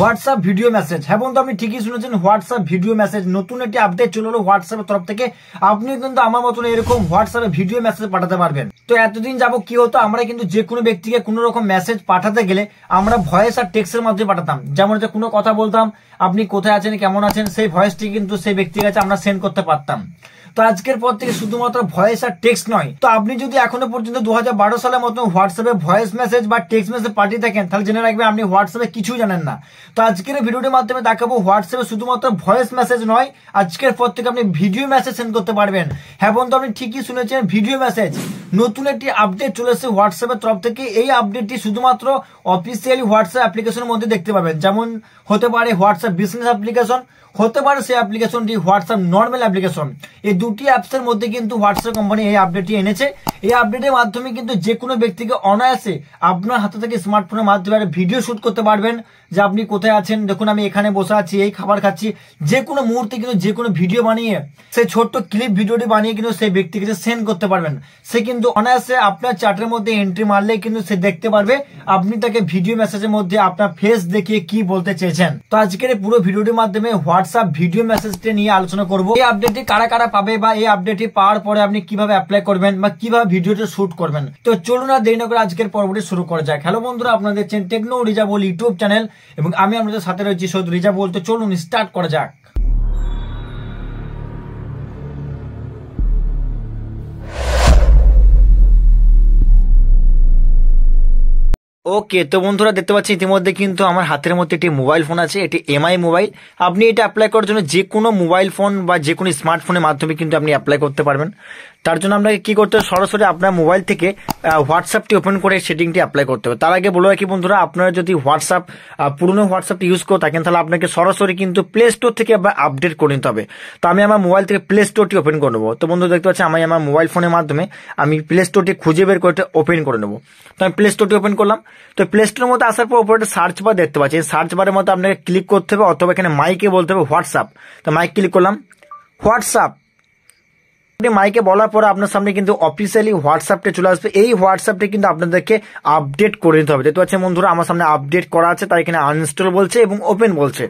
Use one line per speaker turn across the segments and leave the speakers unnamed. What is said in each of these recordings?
WhatsApp video message হ্যাঁ বন্ধু আপনি ঠিকই শুনেছেন হোয়াটসঅ্যাপ ভিডিও মেসেজ নতুন একটি আপডেট চলে হলো হোয়াটসঅ্যাপের তরফ থেকে আপনি কিন্তু আমার মতন এরকম হোয়াটসঅ্যাপে ভিডিও মেসেজ পাঠাতে পারবেন তো এতদিন যাব কি হতো আমরা কিন্তু যে কোনো ব্যক্তিকে কোনো রকম মেসেজ পাঠাতে গেলে আমরা ভয়েস আর টেক্সের মাধ্যমে পাঠাতাম যেমন হচ্ছে কোনো কথা বলতাম আপনি কোথায় আছেন কেমন আছেন সেই ভয়েসটি কিন্তু সেই ব্যক্তির কাছে আমরা সেন্ড করতে পারতাম তো আজকের পর থেকে শুধুমাত্র ভয়েস আর টেক্সট নয় তো আপনি যদি এখনো পর্যন্ত দু হাজার সালের মতন হোয়াটসঅ্যাপে ভয়েস মেসেজ বা টেক্সট মেসেজ পাঠিয়ে থাকেন তাহলে জেনে রাখবেন আপনি হোয়াটসঅ্যাপে কিছু জানেন না তো আজকের ভিডিওটির মাধ্যমে দেখাবো হোয়াটসঅ্যাপে শুধুমাত্র ভয়েস মেসেজ নয় আজকের পর থেকে আপনি ভিডিও মেসেজ সেন্ড করতে পারবেন হ্যাঁ বন্ধু আপনি ঠিকই শুনেছেন ভিডিও মেসেজ নতুন একটি আপডেট চলে এসেছে হোয়াটসঅ্যাপের তরফ থেকে এই আপডেটটি শুধুমাত্র অফিসিয়ালি হোয়াটসঅ্যাপ অ্যাপ্লিকেশনের মধ্যে দেখতে পাবেন যেমন হতে পারে হোয়াটসঅ্যাপ বিজনেস অ্যাপ্লিকেশন হতে পারে সেই অ্যাপ্লিকেশনটি হোয়াটসঅ্যাপ নর্মাল অ্যাপ্লিকেশন এই দুটি অ্যাপসের মধ্যে কিন্তু হোয়াটসঅ্যাপ কোম্পানি এই আপডেটটি এনেছে এই আপডেটের মাধ্যমে কিন্তু যে কোনো ব্যক্তিকে অনায়াসে আপনার হাতে থেকে স্মার্টফোনের মাধ্যমে একটা ভিডিও শ্যুট করতে পারবেন যে আপনি কোথায় আছেন দেখুন আমি এখানে বসে আছি এই খাবার খাচ্ছি যে কোনো মুহূর্তে কিন্তু যে কোনো ভিডিও বানিয়ে সেই ছোট্ট ক্লিপ ভিডিওটি বানিয়ে কিন্তু সেই ব্যক্তিকে সেন্ড করতে পারবেন সে কিন্তু অনায়াসে আপনার চার্টের মধ্যে এন্ট্রি মারলে কিন্তু সে দেখতে পারবে আপনি তাকে ভিডিও মেসেজের মধ্যে আপনার ফেস দেখিয়ে কি বলতে চেয়েছেন তো আজকের পুরো ভিডিওটির মাধ্যমে হোয়াটসঅ্যাপ ভিডিও মেসেজটি নিয়ে আলোচনা করব এই আপডেটটি কারা কারা পাবে বা এই আপডেটটি পাওয়ার পরে আপনি কিভাবে অ্যাপ্লাই করবেন বা কিভাবে ভিডিওটা শুট করবেন তো চলুন আর দেরি না করে আজকের পর্বটি শুরু করা যায় হ্যালো বন্ধুরা আপনাদের টেকনো রিজাবল ইউটিউব চ্যানেল এবং আমি আপনাদের সাথে রয়েছি সৈয়দ রিজাবল তো চলুন স্টার্ট করা যাক ওকে তো বন্ধুরা দেখতে পাচ্ছি ইতিমধ্যে কিন্তু আমার হাতের মধ্যে একটি মোবাইল ফোন আছে এটি এমআই মোবাইল আপনি এটা অ্যাপ্লাই করার জন্য যে কোনো মোবাইল ফোন বা যে কোনো স্মার্টফোনের মাধ্যমে কিন্তু আপনি অ্যাপ্লাই করতে পারবেন তার জন্য আপনাকে কী করতে হবে সরাসরি আপনার মোবাইল থেকে হোয়াটসঅ্যাপটি ওপেন করে সেটিংটি অ্যাপ্লাই করতে হবে তার আগে বলে রাখি বন্ধুরা আপনারা যদি হোয়াটসঅ্যাপ পুরনো হোয়াটসঅ্যাপটি ইউজ করে থাকেন তাহলে আপনাকে সরাসরি কিন্তু প্লে স্টোর থেকে আবার আপডেট করে নিতে হবে তো আমি আমার মোবাইল থেকে প্লে স্টোরটি ওপেন করে নেবো তো বন্ধু দেখতে পাচ্ছি আমি আমার মোবাইল ফোনের মাধ্যমে আমি প্লে স্টোরটি খুঁজে বের করে ওপেন করে নেবো তো আমি প্লে স্টোরটি ওপেন করলাম তো প্লে স্টোর মতো আসার পর উপরে সার্চ বার দেখতে পাচ্ছি সার্চ বারের মতো আপনাকে ক্লিক করতে হবে অথবা এখানে মাইকে বলতে হবে হোয়াটসঅ্যাপ তো মাইক ক্লিক করলাম হোয়াটসঅ্যাপ মাইকে বলার পরে আপনার সামনে কিন্তু অফিসিয়ালি হোয়াটসঅ্যাপটা চলে আসবে এই হোয়াটসঅ্যাপটা কিন্তু আপনাদেরকে আপডেট করে নিতে হবে দেখতে পাচ্ছেন বন্ধুরা আমার সামনে আপডেট করা আছে তাই এখানে আনইনস্টল বলছে এবং ওপেন বলছে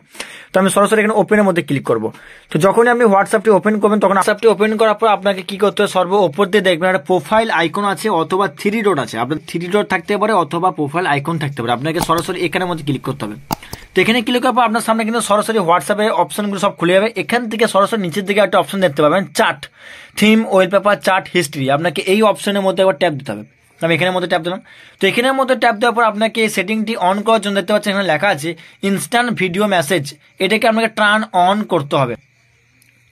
তো আমি সরাসরি এখানে ওপেনের মধ্যে ক্লিক করব তো যখনই আপনি হোয়াটসঅ্যাপটি ওপেন করবেন তখন হোয়াটসঅ্যাপটি ওপেন করার পর আপনাকে কি করতে হবে সর্ব ওপর দিয়ে দেখবেন একটা প্রোফাইল আইকন আছে অথবা থ্রি ডট আছে আপনার থ্রি ডট থাকতে পারে অথবা প্রোফাইল আইকন থাকতে পারে আপনাকে সরাসরি এখানের মধ্যে ক্লিক করতে হবে তো এখানে ক্লিক করার পর আপনার সামনে কিন্তু সরাসরি হোয়াটসঅ্যাপে অপশনগুলো সব খুলে যাবে এখান থেকে সরাসরি নিচের দিকে একটা অপশন দেখতে পাবেন chat theme wallpaper chat history আপনাকে এই অপশনের মধ্যে একবার ট্যাপ দিতে হবে আমি এখানের মধ্যে ট্যাপ দিলাম তো এখানের মধ্যে ট্যাপ দেওয়ার পর আপনাকে এই সেটিংটি অন করার জন্য দেখতে পাচ্ছেন এখানে লেখা আছে ইনস্ট্যান্ট ভিডিও মেসেজ এটাকে আপনাকে টার্ন অন করতে হবে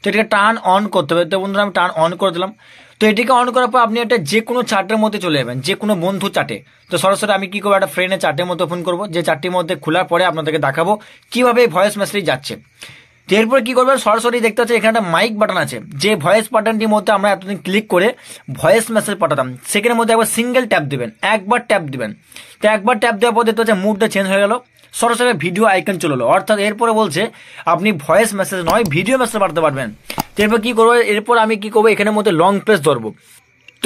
তো এটাকে টার্ন অন করতে হবে তো বন্ধুরা আমি টার্ন অন করে দিলাম তো এটিকে অন করার পর আপনি একটা যে কোনো চার্টের মধ্যে চলে যাবেন যে কোনো বন্ধু চার্টে তো সরাসরি আমি কী করবো একটা ফ্রেন্ডের চার্টের মধ্যে ফোন করবো যে চারটির মধ্যে খোলার পরে আপনাদেরকে দেখাবো কীভাবে এই ভয়েস মেসেজ যাচ্ছে তো এরপর কী করবেন সরাসরি দেখতে পাচ্ছি এখানে একটা মাইক বাটন আছে যে ভয়েস বাটনটির মধ্যে আমরা এতদিন ক্লিক করে ভয়েস মেসেজ পাঠাতাম সেখানের মধ্যে একবার সিঙ্গেল ট্যাপ দেবেন একবার ট্যাপ দেবেন তো একবার ট্যাপ দেওয়ার পর দেখতে পাচ্ছি মুডটা চেঞ্জ হয়ে গেল সরাসরি ভিডিও আইকন চলে অর্থাৎ এরপরে বলছে আপনি ভয়েস মেসেজ নয় ভিডিও মেসেজ পাঠাতে পারবেন তো এরপর কী করবো এরপর আমি কী করবো এখানের মধ্যে লং প্রেস ধরবো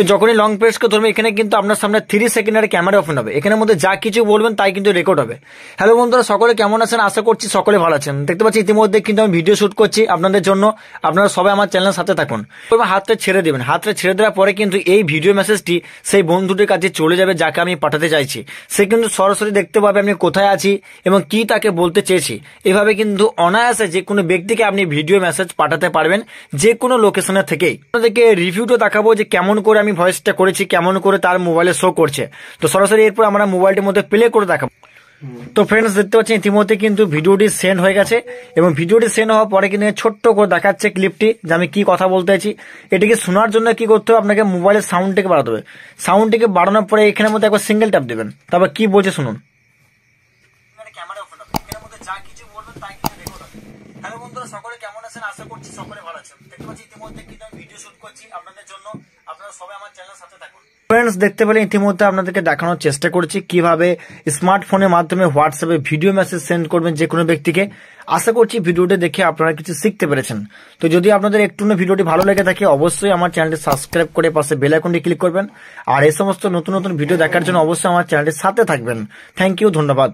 তো যখনই লং প্রেসকে ধরবে এখানে কিন্তু আপনার সামনে থ্রি সেকেন্ডের ক্যামেরা ওপেন হবে এখানের মধ্যে যা কিছু বলবেন তাই কিন্তু রেকর্ড হবে হ্যালো বন্ধুরা সকলে কেমন আছেন আশা করছি সকলে ভালো আছেন দেখতে পাচ্ছি ইতিমধ্যে কিন্তু আমি ভিডিও শ্যুট করছি আপনাদের জন্য আপনারা সবাই আমার চ্যানেলের সাথে থাকুন তবে হাতটা ছেড়ে দেবেন হাতটা ছেড়ে দেওয়ার পরে কিন্তু এই ভিডিও মেসেজটি সেই বন্ধুটির কাছে চলে যাবে যাকে আমি পাঠাতে চাইছি সে কিন্তু সরাসরি দেখতে পাবে আমি কোথায় আছি এবং কি তাকে বলতে চেয়েছি এভাবে কিন্তু অনায়াসে যে কোনো ব্যক্তিকে আপনি ভিডিও মেসেজ পাঠাতে পারবেন যে কোনো লোকেশনের থেকেই আপনাদেরকে রিভিউটা দেখাবো যে কেমন করে আমি আমি ভয়েসটা করেছি কেমন করে তার মোবাইলে শো করছে তো সরাসরি এরপর আমরা মোবাইলটির মধ্যে প্লে করে দেখাবো তো ফ্রেন্ডস দেখতে পাচ্ছেন ইতিমধ্যে কিন্তু ভিডিওটি সেন্ড হয়ে গেছে এবং ভিডিওটি সেন্ড হওয়ার পরে কিন্তু ছোট্ট করে দেখাচ্ছে ক্লিপটি যে আমি কি কথা বলতে চাইছি এটিকে শোনার জন্য কি করতে হবে আপনাকে মোবাইলের সাউন্ডটিকে বাড়াতে হবে সাউন্ডটিকে বাড়ানোর পরে এখানের মধ্যে একবার সিঙ্গেল ট্যাপ দেবেন তারপর কি বলছে শুনুন মানে সকলে কেমন আছেন আশা করছি সকলে ভালো আছেন দেখতে পাচ্ছি ইতিমধ্যে কিন্তু আমি ভিডিও শুট করছি আপনাদের জন্য ফ্রেন্ডস দেখতে পেলে ইতিমধ্যে আপনাদেরকে দেখানোর চেষ্টা করছি কিভাবে স্মার্টফোনের মাধ্যমে হোয়াটসঅ্যাপে ভিডিও মেসেজ সেন্ড করবেন যে কোনো ব্যক্তিকে আশা করছি ভিডিওটি দেখে আপনারা কিছু শিখতে পেরেছেন তো যদি আপনাদের একটু ভিডিওটি ভালো লেগে থাকে অবশ্যই আমার চ্যানেলটি সাবস্ক্রাইব করে পাশে বেল ক্লিক করবেন আর এই সমস্ত নতুন নতুন ভিডিও দেখার জন্য অবশ্যই আমার চ্যানেলটির সাথে থাকবেন থ্যাংক ইউ ধন্যবাদ